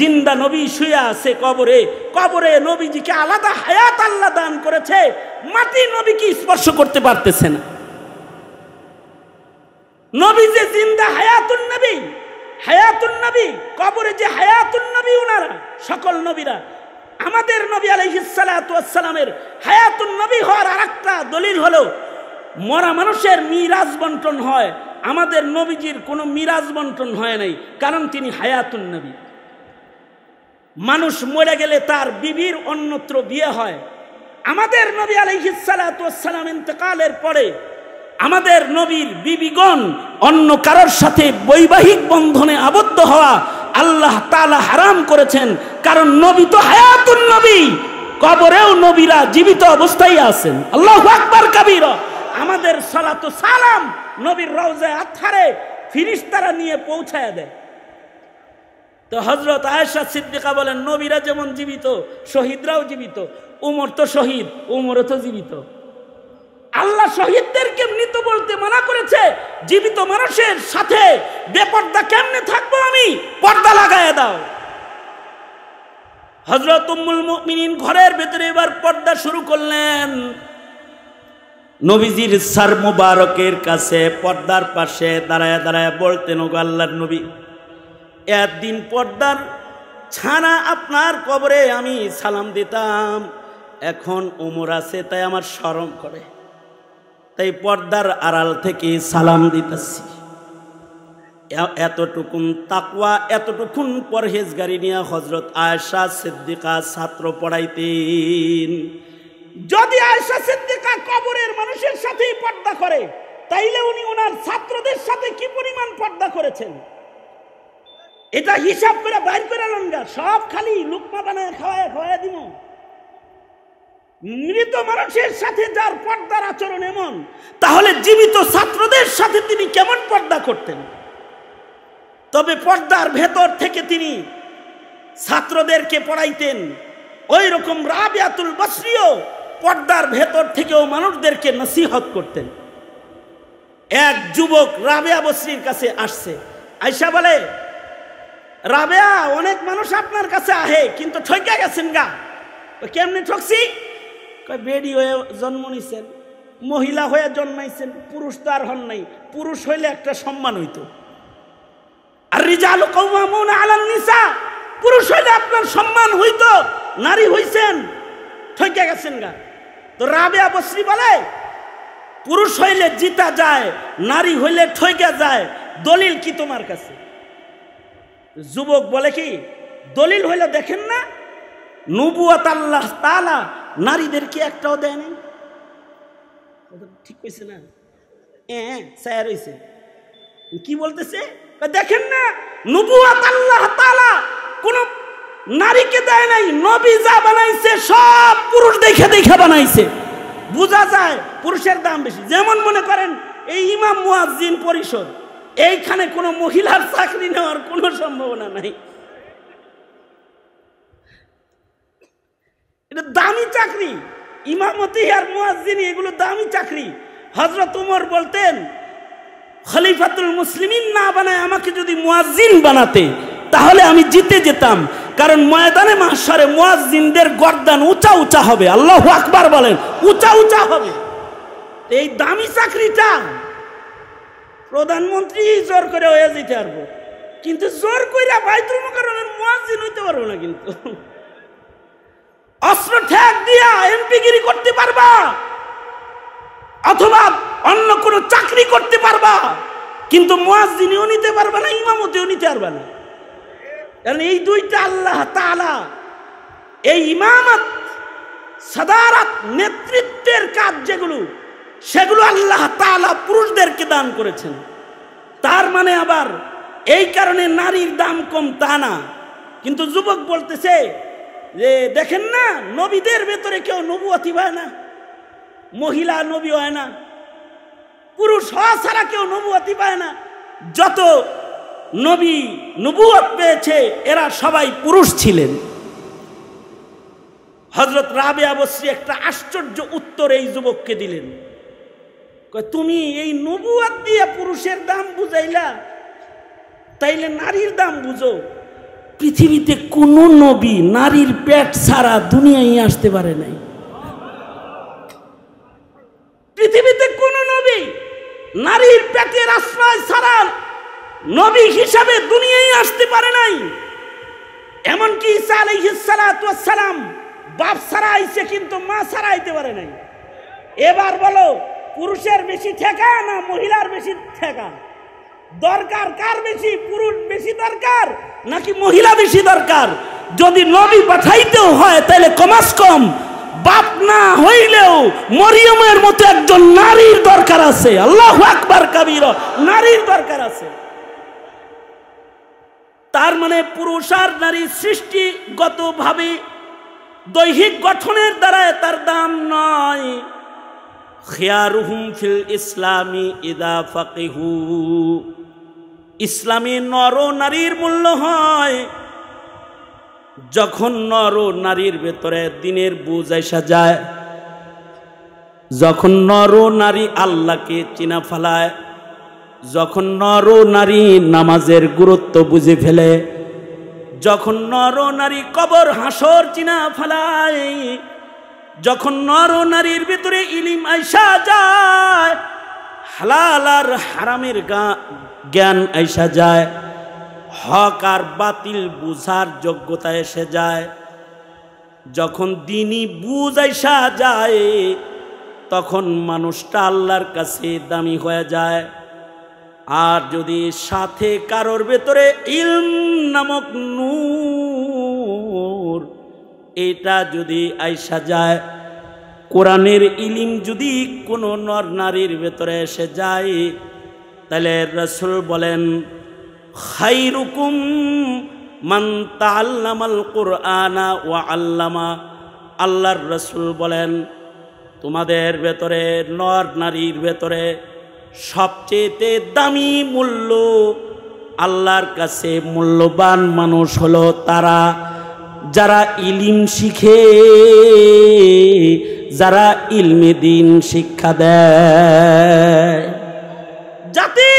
Speaker 1: জিন্দা নবী শুয়ে আছে কবরে কবরে নবীজিকে আলাদা হায়াত আল্লাহ দান করেছে মাটি নবীকে স্পর্শ করতে পারতেছে না নবী যে জিন্দা হায়াতুন নবী হায়াতুন নবী কবরে যে হায়াতুন নবী ওনারা সকল নবীরা আমাদের নবী আলহিসালামের হায়াতুল নবী হওয়ার আর একটা দলিল হলো মরা মানুষের মিরাজ বন্টন হয় আমাদের নবীজির কোনো মিরাজ বন্টন হয় নাই কারণ তিনি হায়াতুল নবী মানুষ মরে গেলে তার বিবির অন্যত্র বিয়ে হয় আমাদের নবী আলহিসালাম ইন্তকালের পরে আমাদের নবীর বিবিগণ অন্য কারোর সাথে বৈবাহিক বন্ধনে আবদ্ধ হওয়া আল্লাহ তালা হারাম করেছেন কারণ নবী তো হায়াতুন নবী কবরেও নবীরা জীবিত অবস্থায় আছেন আল্লাহ আকবর কাবির আমাদের সালাত সালাম নবীর রওজায় আথারে ফিরিস্তারা নিয়ে পৌঁছায় দেয় তো হজরত আয়েশা সিদ্দিকা বলেন নবীরা যেমন জীবিত শহীদরাও জীবিত উমর তো শহীদ উমরও তো জীবিত আল্লাহ শহীদদেরকে মৃত বলতে মানা করেছে জীবিত মানুষের সাথে বেপর্দা কেমনে থাকবো আমি পর্দা লাগায় দাও হজরত ঘরের ভেতরে এবার পর্দা শুরু করলেন নবীজির সার মুবারকের কাছে পর্দার পাশে দাঁড়ায় দাঁড়ায় বলতেন ওগো আল্লাহর নবী একদিন পর্দার ছানা আপনার কবরে আমি সালাম দিতাম এখন ওমর আছে তাই আমার স্মরণ করে তাই পর্দার আড়াল থেকে সালাম দিতেছি এতটুকুন তাকুয়া এতটুকুন পরহেজ গাড়ি নিয়ে হজরত আয়সা সিদ্দিকা ছাত্র পড়াইতেন যদি আয়সা সিদ্দিকা কবরের মানুষের সাথেই পর্দা করে তাইলে উনি ওনার ছাত্রদের সাথে কি পরিমাণ পর্দা করেছেন এটা হিসাব করে বাইর করে লঙ্গা সব খালি লুকমা বানায় খাওয়ায় খাওয়ায় দিব মৃত মানুষের সাথে যার পর্দার আচরণ এমন তাহলে জীবিত ছাত্রদের সাথে তিনি কেমন পর্দা করতেন তবে পর্দার ভেতর থেকে তিনি ছাত্রদেরকে পড়াইতেন ওই রকম রাবিয়াতুল বসরিও পর্দার ভেতর থেকেও মানুষদেরকে নসিহত করতেন এক যুবক রাবেয়া বসরির কাছে আসছে আইসা বলে রাবেয়া অনেক মানুষ আপনার কাছে আহে কিন্তু ঠকিয়া গেছেন গা কেমনি ঠকছি বেডি হয়ে জন্ম নিছেন মহিলা হয়ে জন্মাইছেন পুরুষ তো আর হন নাই পুরুষ হইলে একটা সম্মান হইত আর রিজাল কৌমামুন আলান নিসা পুরুষ হইলে আপনার সম্মান হইত নারী হইছেন ঠকে গেছেন গা তো রাবে আবশ্রী বলে পুরুষ হইলে জিতা যায় নারী হইলে ঠকে যায় দলিল কি তোমার কাছে যুবক বলে কি দলিল হইলে দেখেন না নুবুয়াত আল্লাহ তালা নারীদেরকে একটাও দেয়নি ঠিক কইছে না হ্যাঁ স্যার হয়েছে কি বলতেছে দেখেন না নবুয়াত আল্লাহ তাআলা কোন নারীকে দেয় নাই নবী যা বানাইছে সব পুরুষ দেখে দেখে বানাইছে বোঝা যায় পুরুষের দাম বেশি যেমন মনে করেন এই ইমাম মুয়াজ্জিন পরিষদ এইখানে কোনো মহিলার চাকরি নেওয়ার কোনো সম্ভাবনা নাই এটা দামি চাকরি ইমামতি আর মুয়াজ্জিনি এগুলো দামি চাকরি হজরত উমর বলতেন খলিফাতুল মুসলিমিন না বানায় আমাকে যদি মুয়াজ্জিন বানাতে তাহলে আমি জিতে যেতাম কারণ ময়দানে মাসারে মুয়াজ্জিনদের গর্দান উঁচা উঁচা হবে আল্লাহ আকবার বলেন উঁচা উঁচা হবে এই দামি চাকরিটা প্রধানমন্ত্রী জোর করে হয়ে যেতে পারবো কিন্তু জোর করে বাইতুল মোকারণের মুয়াজ্জিন হইতে পারবো না কিন্তু অস্ত্র ঠেক দিয়া এমপিগিরি করতে পারবা অথবা অন্য কোনো চাকরি করতে পারবা কিন্তু মোয়াজিনিও নিতে পারবে না ইমামতিও নিতে পারবে না কারণ এই দুইটা আল্লাহ তালা এই ইমামত সাদারাত নেতৃত্বের কাজ যেগুলো সেগুলো আল্লাহ তালা পুরুষদেরকে দান করেছেন তার মানে আবার এই কারণে নারীর দাম কম তা না কিন্তু যুবক বলতেছে যে দেখেন না নবীদের ভেতরে কেউ নবুয়াতি হয় না মহিলা নবী হয় না পুরুষ হওয়া ছাড়া কেউ নবুয়াতি পায় না যত নবী নবুয়ত পেয়েছে এরা সবাই পুরুষ ছিলেন হজরত রাবে আবশ্রী একটা আশ্চর্য উত্তর এই যুবককে দিলেন তুমি এই নবুয়াত দিয়ে পুরুষের দাম বুঝাইলা তাইলে নারীর দাম বুঝো পৃথিবীতে কোনো নবী নারীর পেট ছাড়া দুনিয়ায় আসতে পারে নাই পৃথিবীতে কোনো নবী নারীর পেটের আশ্রয় ছাড়ার নবী হিসাবে দুনিয়ায় আসতে পারে নাই এমনকি ঈসা সালাম বাপ ছাড়া আইছে কিন্তু মা ছাড়া আইতে পারে নাই এবার বলো পুরুষের বেশি ঠেকা না মহিলার বেশি ঠেকা দরকার কার বেশি পুরুষ বেশি দরকার নাকি মহিলা বেশি দরকার যদি নবী পাঠাইতেও হয় তাহলে কমাস কম বাপ না হইলেও মরিয়মের মতো একজন নারীর দরকার আছে আল্লাহ আকবর কাবির নারীর দরকার আছে তার মানে পুরুষ আর নারী সৃষ্টিগতভাবে দৈহিক গঠনের দ্বারায় তার দাম নয় খেয়ারুহুম ফিল ইসলামী ইদা ফাকিহু ইসলামী নর নারীর মূল্য হয় যখন নর নারীর ভেতরে দিনের বুঝাই সাজায় যায় যখন নর নারী আল্লাহকে চিনা ফেলায় যখন নর নারী নামাজের গুরুত্ব বুঝে ফেলে যখন নর নারী কবর হাসর চিনা ফেলায় যখন নর নারীর ভিতরে ইলিম আইসা যায় হালাল আর হারামের গা জ্ঞান এসে যায় হক আর বাতিল বুঝার যোগ্যতা এসে যায় যখন দিনই বুঝ এসা যায় তখন মানুষটা আল্লাহর কাছে দামি হয়ে যায় আর যদি সাথে কারোর ভেতরে ইলম নামক নূর এটা যদি আইসা যায় কোরআনের ইলিম যদি কোনো নর নারীর ভেতরে এসে যায় তাহলে রসুল বলেন খাইরুকুম মান তাল্লামাল কোরআনা ও আল্লামা আল্লাহর রসুল বলেন তোমাদের ভেতরে নর নারীর ভেতরে সবচেয়েতে দামি মূল্য আল্লাহর কাছে মূল্যবান মানুষ হলো তারা যারা ইলিম শিখে যারা ইলমে দিন শিক্ষা দেয় জাতি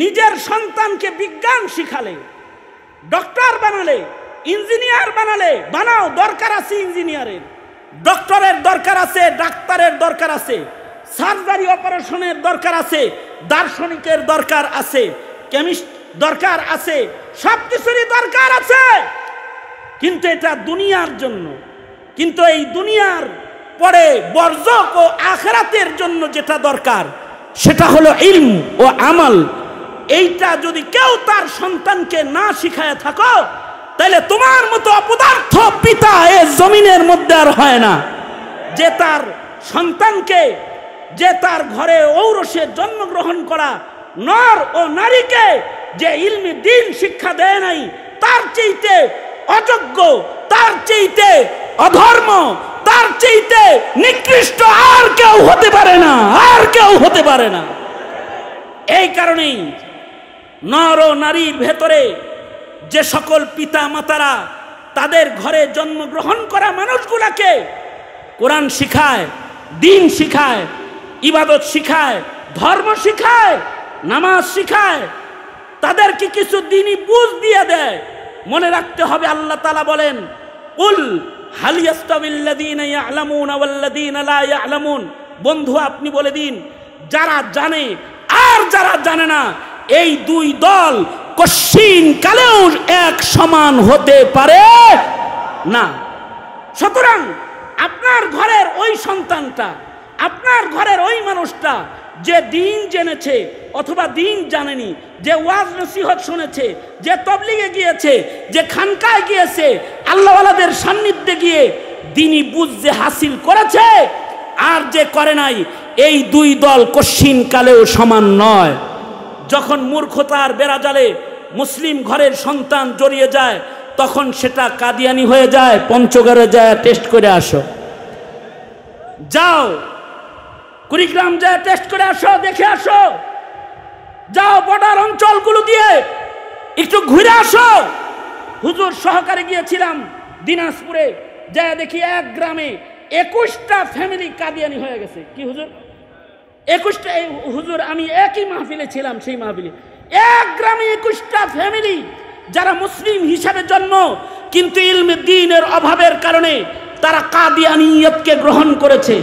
Speaker 1: নিজের সন্তানকে বিজ্ঞান শিখালে ডক্টর বানালে ইঞ্জিনিয়ার বানালে বানাও দরকার আছে ইঞ্জিনিয়ারের ডক্টরের দরকার আছে ডাক্তারের দরকার আছে সার্জারি অপারেশনের দরকার আছে দার্শনিকের দরকার আছে কেমিস্ট দরকার আছে সব কিছুরই দরকার আছে কিন্তু এটা দুনিয়ার জন্য কিন্তু এই দুনিয়ার পরে বর্জক ও আখরাতের জন্য যেটা দরকার সেটা হলো ইলম ও আমাল এইটা যদি কেউ তার সন্তানকে না শিখায় থাকো তাহলে তোমার মতো অপদার্থ পিতা এ জমিনের মধ্যে আর হয় না যে তার সন্তানকে যে তার ঘরে ঔরসে জন্মগ্রহণ করা নর ও নারীকে যে ইলমি দিন শিক্ষা দেয় নাই তার চেয়েতে অযোগ্য তার চেইতে অধর্ম তার চেইতে নিকৃষ্ট আর কেউ হতে পারে না আর কেউ হতে পারে না এই কারণেই নর ও নারীর ভেতরে যে সকল পিতা মাতারা তাদের ঘরে জন্মগ্রহণ করা মানুষগুলাকে কোরআন শিখায় দিন শিখায় ইবাদত শিখায় ধর্ম শিখায় নামাজ শিখায় তাদেরকে কিছু দিনই বুঝ দিয়ে দেয় মনে রাখতে হবে আল্লাহ তালা বলেন উল বন্ধু আপনি বলে দিন যারা জানে আর যারা জানে না এই দুই দল কশিন কালেও এক সমান হতে পারে না সুতরাং আপনার ঘরের ওই সন্তানটা আপনার ঘরের ওই মানুষটা যে দিন জেনেছে অথবা দিন জানেনি যে ওয়াজ নসিহত শুনেছে যে তবলিগে গিয়েছে যে খানকায় গিয়েছে আল্লাহওয়ালাদের সান্নিধ্যে গিয়ে দিনই বুঝতে হাসিল করেছে আর যে করে নাই এই দুই দল কশ্চিন কালেও সমান নয় যখন মূর্খতার বেড়াজালে মুসলিম ঘরের সন্তান জড়িয়ে যায় তখন সেটা কাদিয়ানি হয়ে যায় পঞ্চগড়ে যায় টেস্ট করে আসো যাও কুড়িগ্রাম যায় টেস্ট করে আসো দেখে আসো যাও বর্ডার অঞ্চলগুলো দিয়ে একটু ঘুরে আসো হুজুর সহকারে গিয়েছিলাম দিনাজপুরে যা দেখি এক গ্রামে একুশটা ফ্যামিলি কাদিয়ানি হয়ে গেছে কি হুজুর একুশটা হুজুর আমি একই মাহফিলে ছিলাম সেই মাহফিলে এক গ্রামে একুশটা ফ্যামিলি যারা মুসলিম হিসাবে জন্ম কিন্তু ইলম দিনের অভাবের কারণে তারা কাদিয়ানিয়তকে গ্রহণ করেছে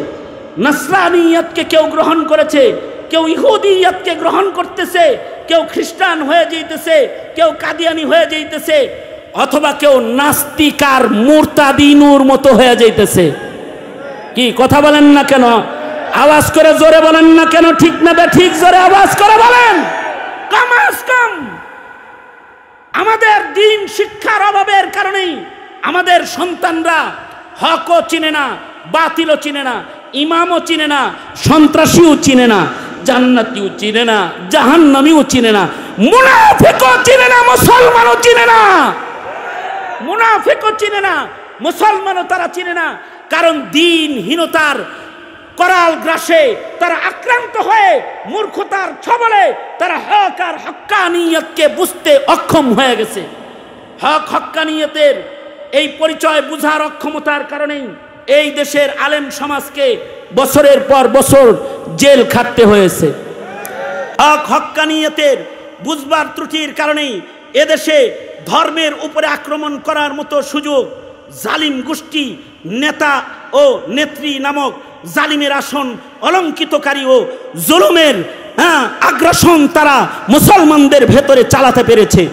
Speaker 1: নাসরানিয়াতকে কেউ গ্রহণ করেছে কেউ ইহুদিয়াতকে গ্রহণ করতেছে কেউ খ্রিস্টান হয়ে যেতেছে কেউ কাদিয়ানি হয়ে যেতেছে অথবা কেউ নাস্তিকার মূর্তাদিনুর মতো হয়ে যেতেছে কি কথা বলেন না কেন আওয়াজ করে জোরে বলেন না কেন ঠিক না ঠিক জোরে আওয়াজ করে বলেন কমাস কম আমাদের দিন শিক্ষার অভাবের কারণেই আমাদের সন্তানরা হকও চিনে না বাতিলও চিনে না ইমামও চিনে না সন্ত্রাসীও চিনে না জান্নাতিও চিনে না জাহান্নামিও চিনে না মুনাফিকও চিনে না মুসলমানও চিনে না মুনাফিকও চিনে না মুসলমানও তারা চিনে না কারণ দিনহীনতার করাল গ্রাসে তারা আক্রান্ত হয়ে মূর্খতার ছবলে তারা হক আর হক্কানিয়তকে বুঝতে অক্ষম হয়ে গেছে হক হক্কানিয়তের এই পরিচয় বুঝার অক্ষমতার কারণেই এই দেশের আলেম সমাজকে বছরের পর বছর জেল খাটতে হয়েছে হক হক্কানিয়তের বুঝবার ত্রুটির কারণেই এদেশে ধর্মের উপরে আক্রমণ করার মতো সুযোগ জালিম গোষ্ঠী নেতা ও নেত্রী নামক জালিমের আসন অলঙ্কিতকারী ও জুলুমের হ্যাঁ আগ্রাসন তারা মুসলমানদের ভেতরে চালাতে পেরেছে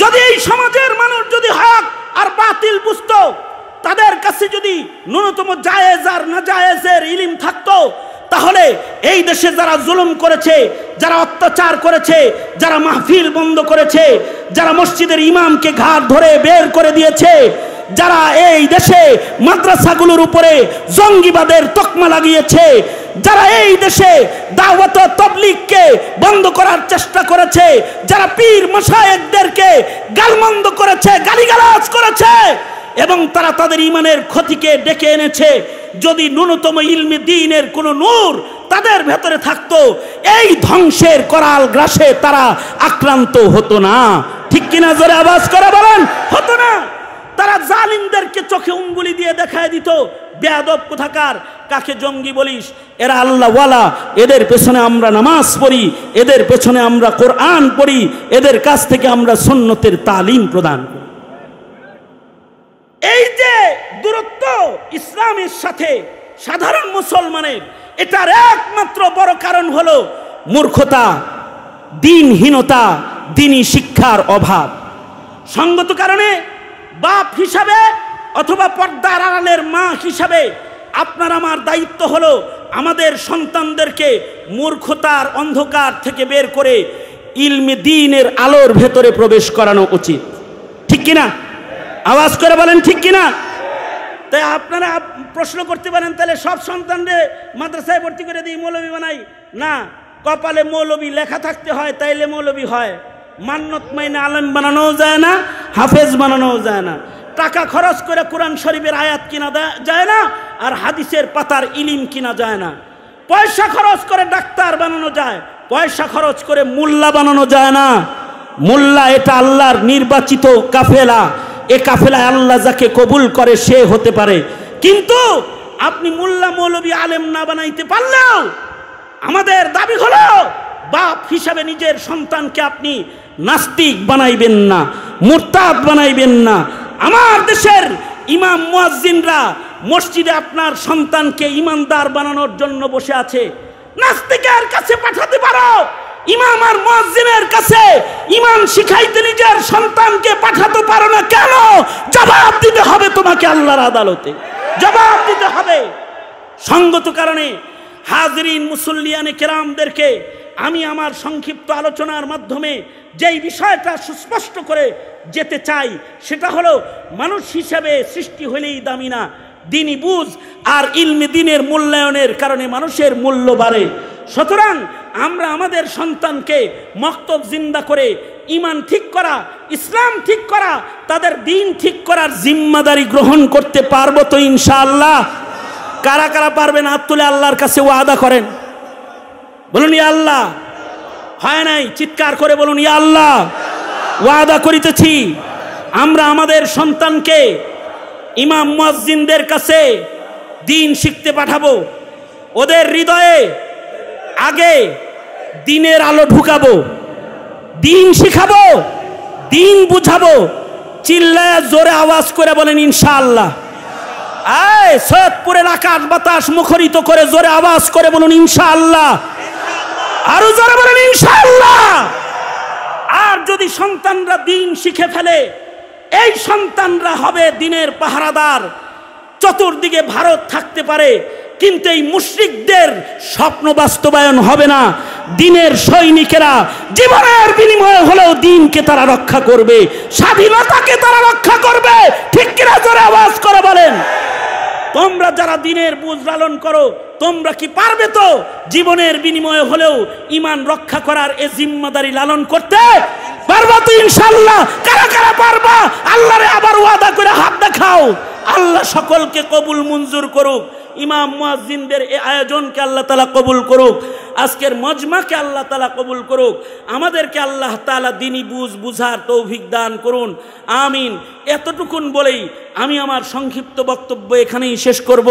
Speaker 1: যদি এই সমাজের মানুষ যদি হক আর বাতিল বুঝত তাদের কাছে যদি ন্যূনতম জায়েজ আর না জায়েজের ইলিম থাকতো তাহলে এই দেশে যারা জুলুম করেছে যারা অত্যাচার করেছে যারা মাহফিল বন্ধ করেছে যারা মসজিদের ইমামকে ঘাট ধরে বের করে দিয়েছে যারা এই দেশে মাদ্রাসাগুলোর উপরে জঙ্গিবাদের তকমা লাগিয়েছে যারা এই দেশে দাওয়াত তবলিগকে বন্ধ করার চেষ্টা করেছে যারা পীর মশায়েকদেরকে গালমন্দ করেছে গালিগালাজ করেছে এবং তারা তাদের ইমানের ক্ষতিকে ডেকে এনেছে যদি ন্যূনতম ইলমি দিনের কোনো নূর তাদের ভেতরে থাকতো এই ধ্বংসের করাল গ্রাসে তারা আক্রান্ত হতো না ঠিক কিনা জোরে আওয়াজ করে বলেন হতো না তারা জালিমদেরকে চোখে উঙ্গুলি দিয়ে দেখায় দিত বেয়াদব কোথাকার কাকে জঙ্গি বলিস এরা আল্লাহওয়ালা এদের পেছনে আমরা নামাজ পড়ি এদের পেছনে আমরা কোরআন পড়ি এদের কাছ থেকে আমরা সন্ন্যতের তালিম প্রদান করি এই যে দূরত্ব ইসলামের সাথে সাধারণ মুসলমানের এটার একমাত্র বড় কারণ হল মূর্খতা দিনহীনতা দিনই শিক্ষার অভাব সঙ্গত কারণে বাপ হিসাবে অথবা পর্দার আড়ালের মা হিসাবে আপনার আমার দায়িত্ব হলো আমাদের সন্তানদেরকে মূর্খতার অন্ধকার থেকে বের করে ইলমে দিনের আলোর ভেতরে প্রবেশ করানো উচিত ঠিক কিনা আওয়াজ করে বলেন ঠিক কিনা তাই আপনারা প্রশ্ন করতে পারেন তাহলে সব সন্তানরে মাদ্রাসায় ভর্তি করে দিই মৌলবী বানাই না কপালে মৌলবী লেখা থাকতে হয় তাইলে মৌলবী হয় মান্নত মাইনে আলেম বানানোও যায় না হাফেজ বানানোও যায় না টাকা খরচ করে কোরআন শরীফের আয়াত কিনা যায় না আর হাদিসের পাতার ইলিম কিনা যায় না পয়সা খরচ করে ডাক্তার বানানো যায় পয়সা খরচ করে মোল্লা বানানো যায় না মোল্লা এটা আল্লাহর নির্বাচিত কাফেলা এ কাফেলায় আল্লাহ যাকে কবুল করে সে হতে পারে কিন্তু আপনি মোল্লা মৌলবী আলেম না বানাইতে পারলেও আমাদের দাবি হলো বাপ হিসাবে নিজের সন্তানকে আপনি নাস্তিক বানাইবেন না মোরতাদ বানাইবেন না আমার দেশের ইমাম মুয়াজ্জিনরা মসজিদে আপনার সন্তানকে ইমানদার বানানোর জন্য বসে আছে নাস্তিকের কাছে পাঠাতে পারো ইমাম আর মুয়াজ্জিনের কাছে ইমাম শিখাইতে নিজের সন্তানকে পাঠাতে পারো না কেন জবাব দিতে হবে তোমাকে আল্লাহর আদালতে জবাব দিতে হবে সঙ্গত কারণে হাজরিন মুসল্লিয়ানে কেরামদেরকে আমি আমার সংক্ষিপ্ত আলোচনার মাধ্যমে যেই বিষয়টা সুস্পষ্ট করে যেতে চাই সেটা হলো মানুষ হিসাবে সৃষ্টি হলেই দামি না দিনই বুঝ আর ইলমি দিনের মূল্যায়নের কারণে মানুষের মূল্য বাড়ে সুতরাং আমরা আমাদের সন্তানকে মক্তব জিন্দা করে ইমান ঠিক করা ইসলাম ঠিক করা তাদের দিন ঠিক করার জিম্মাদারি গ্রহণ করতে পারবো তো ইনশাআল্লাহ কারা কারা পারবেন আত্মলে আল্লাহর কাছে ওয়াদা করেন বলুন ইয়া আল্লাহ হয় নাই চিৎকার করে বলুন ইয়া আল্লাহ ওয়াদা করিতেছি আমরা আমাদের সন্তানকে ইমাম মসজিদদের কাছে দিন শিখতে পাঠাবো ওদের হৃদয়ে আগে দিনের আলো ঢুকাবো দিন শিখাবো দিন বুঝাবো চিল্লায় জোরে আওয়াজ করে বলেন ইনশাআল্লাহ আয় সৈয়দপুরের আকাশ বাতাস মুখরিত করে জোরে আওয়াজ করে বলুন ইনশাআল্লাহ আরো জোরে বলেন ইনশাআল্লাহ আর যদি সন্তানরা দিন শিখে ফেলে এই সন্তানরা হবে দিনের পাহারাদার চতুর্দিকে ভারত থাকতে পারে কিন্তু এই মুশ্রিকদের স্বপ্ন বাস্তবায়ন হবে না দিনের সৈনিকেরা জীবনের বিনিময়ে হলেও দিনকে তারা রক্ষা করবে স্বাধীনতাকে তারা রক্ষা করবে ঠিক কিনা জোরে আওয়াজ করে বলেন তোমরা যারা দিনের বুঝ লালন করো তোমরা কি পারবে তো জীবনের বিনিময়ে হলেও ইমান রক্ষা করার এ জিম্মাদারি লালন করতে পারবা তো ইনশাল্লাহ কারা কারা পারবা আল্লাহরে আবার ওয়াদা করে হাত দেখাও আল্লাহ সকলকে কবুল মঞ্জুর করুক ইমাম মুয়াজ্জিনদের এই আয়োজনকে আল্লাহ তালা কবুল করুক আজকের মজমাকে আল্লাহ তালা কবুল করুক আমাদেরকে আল্লাহ তালা দিনই বুঝ বুঝার তৌভিক দান করুন আমিন এতটুকুন বলেই আমি আমার সংক্ষিপ্ত বক্তব্য এখানেই শেষ করব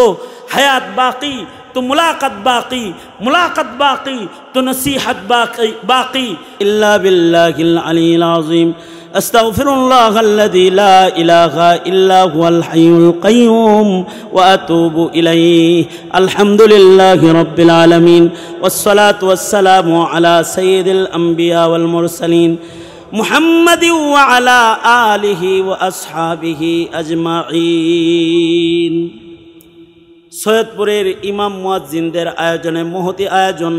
Speaker 1: হায়াত বাকি তো মুলাকাত বাকি মুলাকাত বাকি তো নসিহাত বাকি বাকি ইল্লা বিল্লাহ আলী আজিম استغفر الله الذي لا اله الا هو الحي القيوم واتوب اليه الحمد لله رب العالمين والصلاه والسلام على سيد الانبياء والمرسلين محمد وعلى اله واصحابه اجمعين সৈয়দপুরের ইমাম মুয়াজ্জিনদের আয়োজনে মহতি আয়োজন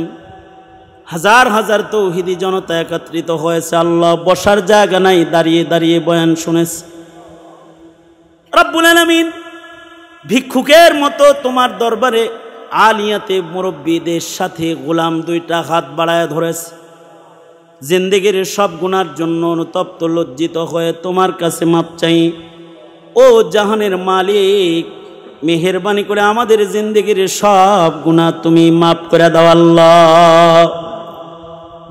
Speaker 1: হাজার হাজার তৌহিদি জনতা একত্রিত হয়েছে আল্লাহ বসার জায়গা নাই দাঁড়িয়ে দাঁড়িয়ে বয়ান শুনেছে রব্বুল ভিক্ষুকের মতো তোমার দরবারে আলিয়াতে মুরব্বীদের সাথে গোলাম দুইটা হাত বাড়ায় ধরেছে জিন্দিগির সব গুণার জন্য অনুতপ্ত লজ্জিত হয়ে তোমার কাছে মাপ চাই ও জাহানের মালিক মেহরবানি করে আমাদের জিন্দিগির সব গুণা তুমি মাফ করে দাও আল্লাহ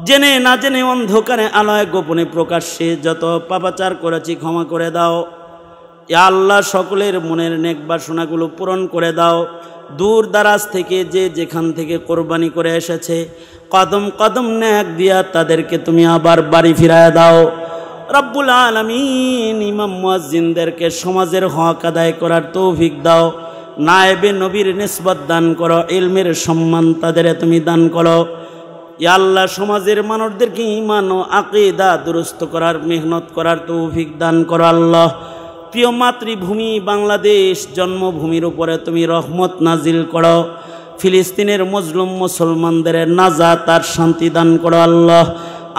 Speaker 1: জেনে না জেনে অন্ধকারে আলোয় গোপনে প্রকাশ্যে যত পাপাচার করেছি ক্ষমা করে দাও এ আল্লাহ সকলের মনের নেক বাসনাগুলো পূরণ করে দাও দূর দারাজ থেকে যে যেখান থেকে কোরবানি করে এসেছে কদম কদম ন্যাক দিয়া তাদেরকে তুমি আবার বাড়ি ফিরায় দাও রব্বুল আলমিন ইমাম মুয়াজ্জিনদেরকে সমাজের হক আদায় করার তৌফিক দাও নায়েবে নবীর নিসবত দান করো ইলমের সম্মান তাদের তুমি দান করো আল্লাহ সমাজের মানুষদেরকে ইমান ও আকেদা দুরস্ত করার মেহনত করার তৌফিক দান করো আল্লাহ প্রিয় মাতৃভূমি বাংলাদেশ জন্মভূমির উপরে তুমি রহমত নাজিল করো ফিলিস্তিনের মজলুম মুসলমানদের নাজা তার শান্তি দান করো আল্লাহ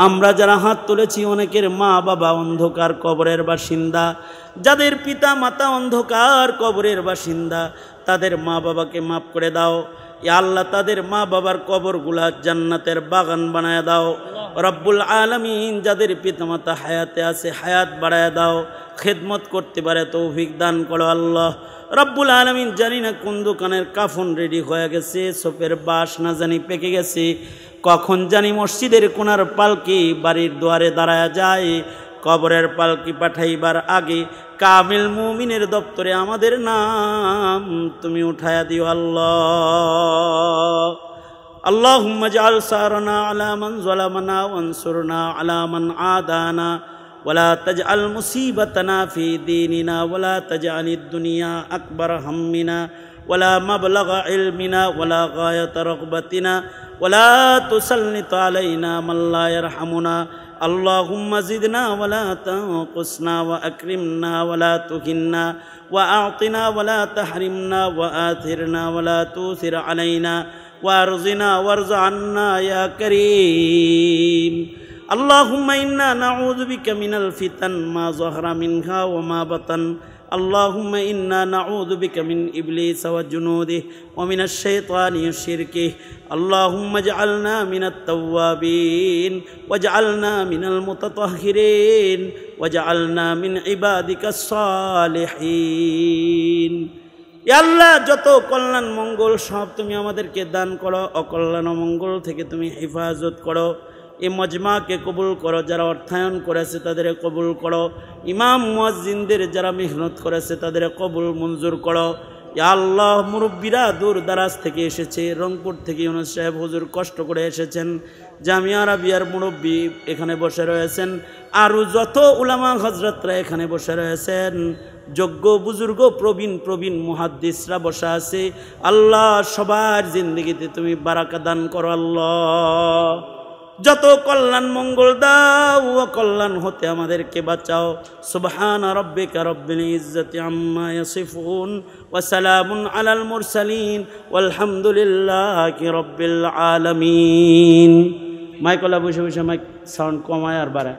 Speaker 1: আমরা যারা হাত তুলেছি অনেকের মা বাবা অন্ধকার কবরের বাসিন্দা যাদের পিতা মাতা অন্ধকার কবরের বাসিন্দা তাদের মা বাবাকে মাফ করে দাও আল্লাহ তাদের মা বাবার কবরগুলা জান্নাতের বাগান বানায় দাও রব্বুল আলমিন যাদের পিতামাতা হায়াতে আছে হায়াত বাড়ায় দাও খেদমত করতে পারে তো দান করো আল্লাহ রব্বুল আলমিন জানি না কোন দোকানের কাফন রেডি হয়ে গেছে সোপের বাস না জানি পেকে গেছে কখন জানি মসজিদের কোনার পালকি বাড়ির দুয়ারে দাঁড়ায় যায় কবরের পালকি পাঠাইবার আগে কামিল মুমিনের দপ্তরে আমাদের নাম তুমি উঠায়া দিও আল্লাহ আল্লাহ ولا تجعل مصيبتنا في ديننا ولا تجعل الدنيا أكبر همنا ولا مبلغ علمنا ولا غاية رغبتنا ولا تسلط علينا من لا يرحمنا اللهم زدنا ولا تنقصنا واكرمنا ولا تهنا واعطنا ولا تحرمنا واثرنا ولا توثر علينا وارزنا وارز عنا يا كريم اللهم انا نعوذ بك من الفتن ما ظهر منها وما بطن اللهم إنا نعوذ بك من إبليس وجنوده ومن الشيطان وشركه اللهم اجعلنا من التوابين واجعلنا من المتطهرين واجعلنا من عبادك الصالحين আল্লাহ যত কল্যাণ মঙ্গল সব তুমি আমাদেরকে দান করো অকল্যাণ মঙ্গল থেকে তুমি হেফাজত করো এ মজমাকে কবুল করো যারা অর্থায়ন করেছে তাদের কবুল করো ইমাম মুয়াজ্জিনদের যারা মেহনত করেছে তাদের কবুল মঞ্জুর করো আল্লাহ মুরব্বীরা দূর দারাজ থেকে এসেছে রংপুর থেকে ইউনুস সাহেব হুজুর কষ্ট করে এসেছেন জামিয়া রাবিয়ার মুরব্বী এখানে বসে রয়েছেন আরও যত উলামা হজরতরা এখানে বসে রয়েছেন যোগ্য বুজুর্গ প্রবীণ প্রবীণ মুহাদ্দিসরা বসা আছে আল্লাহ সবার জিন্দগিতে তুমি বারাকা দান করো আল্লাহ যত কল্যাণ মঙ্গল দাও ও কল্যাণ হতে আমাদেরকে বাঁচাও সুবহান রব্বিকা রব্বিল ইজ্জতি আম্মা ইয়াসিফুন ওয়া সালামুন আলাল মুরসালিন ওয়ালহামদুলিল্লাহি রব্বিল আলামিন মাইক বসে বসে মাইক সাউন্ড কমায় আর বাড়ায়